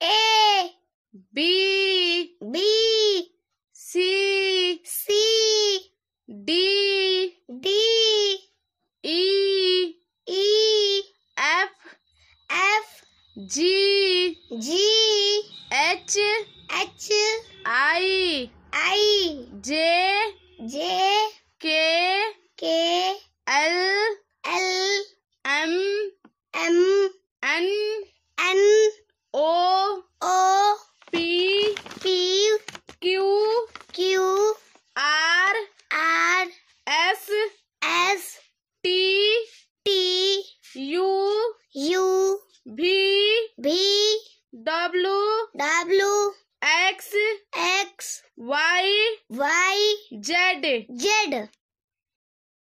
A B B C C D D E E F F G G H H I I J J K K L L M M N U V V W W X X Y Y Z Z